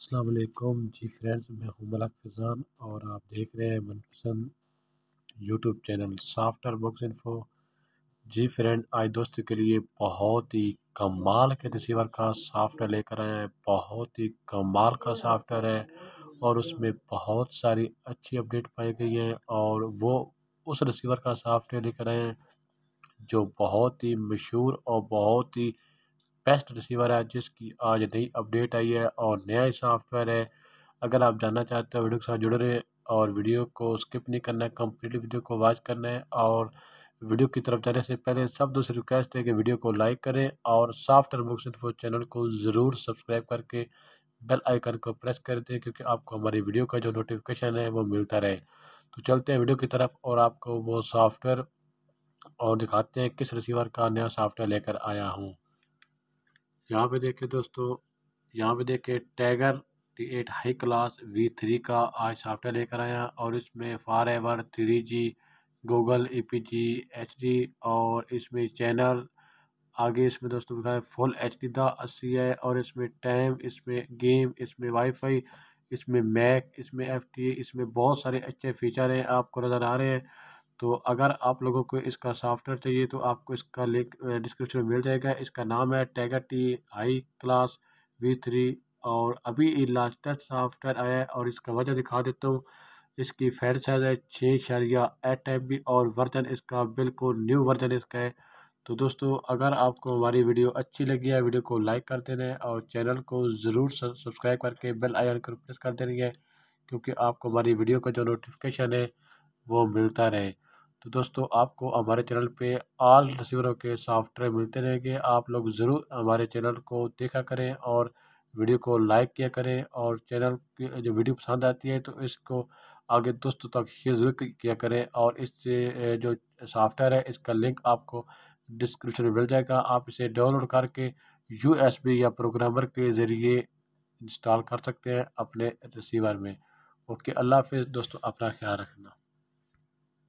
असलकुम जी फ्रेंड्स मैं हूं मलक फैज़ान और आप देख रहे हैं मनपसंद YouTube channel software box info जी फ्रेंड आज दोस्तों के लिए बहुत ही कमाल के रिसीवर का सॉफ्टवेयर लेकर आए हैं बहुत ही कमाल का सॉफ्टवेयर है और उसमें बहुत सारी अच्छी अपडेट पाई गई हैं और वो उस रिसीवर का सॉफ्टवेयर लेकर आए हैं जो बहुत ही मशहूर और बहुत ही बेस्ट रिसीवर है जिसकी आज नई अपडेट आई है और नया सॉफ्टवेयर है अगर आप जानना चाहते हो वीडियो के साथ जुड़े रहे और वीडियो को स्किप नहीं करना है कम्प्लीटली वीडियो को वॉच करना है और वीडियो की तरफ जाने से पहले सब दोस्त रिक्वेस्ट है कि वीडियो को लाइक करें और सॉफ्टवेयर बुक्स इन्फो चैनल को ज़रूर सब्सक्राइब करके बेल आइकन को प्रेस कर दें क्योंकि आपको हमारी वीडियो का जो नोटिफिकेशन है वो मिलता रहे तो चलते हैं वीडियो की तरफ और आपको वो सॉफ्टवेयर और दिखाते हैं किस रिसीवर का नया सॉफ्टवेयर लेकर आया हूँ यहाँ पे देखिए दोस्तों यहाँ पे देखिए Tiger T eight high class V three का आज सॉफ्टवेयर लेकर आया और इसमें for ever three G Google A P G H D और इसमें चैनल आगे इसमें दोस्तों दिखाए फुल एच डी दा अस्सी है और इसमें टैम इसमें गेम इसमें वाईफाई इसमें मैक इसमें एफ टी इसमें बहुत सारे अच्छे फीचर हैं आपको नज़र आ रहे हैं तो अगर आप लोगों को इसका सॉफ्टवेयर चाहिए तो आपको इसका लिंक डिस्क्रिप्शन में मिल जाएगा इसका नाम है Tiger T high class V three और अभी ये लास्टेस्ट सॉफ्टवेयर आया है और इसका वजह दिखा देता हूँ इसकी फैन साइज है छः शरिया एट एम बी और वर्जन इसका बिल्कुल न्यू वर्जन इसका है तो दोस्तों अगर आपको हमारी वीडियो अच्छी लगी है वीडियो को लाइक कर देना है और चैनल को ज़रूर सब्सक्राइब करके बेल आइकन को प्रेस कर देनी है क्योंकि आपको हमारी वीडियो का जो नोटिफिकेशन है वो मिलता रहे तो दोस्तों आपको हमारे चैनल पे आल तस्वीरों के सॉफ्टवेयर मिलते रहेंगे आप लोग ज़रूर हमारे चैनल को देखा करें और वीडियो को लाइक किया करें और चैनल की जो वीडियो पसंद आती है तो इसको आगे दोस्तों तक शेयर जरूर किया करें और इस जो सॉफ्टवेयर है इसका लिंक आपको डिस्क्रिप्शन में मिल जाएगा आप इसे डाउनलोड करके यू या प्रोग्रामर के ज़रिए इंस्टॉल कर सकते हैं अपने रिसीवर में ओके अल्लाह हाफि दोस्तों अपना ख्याल रखना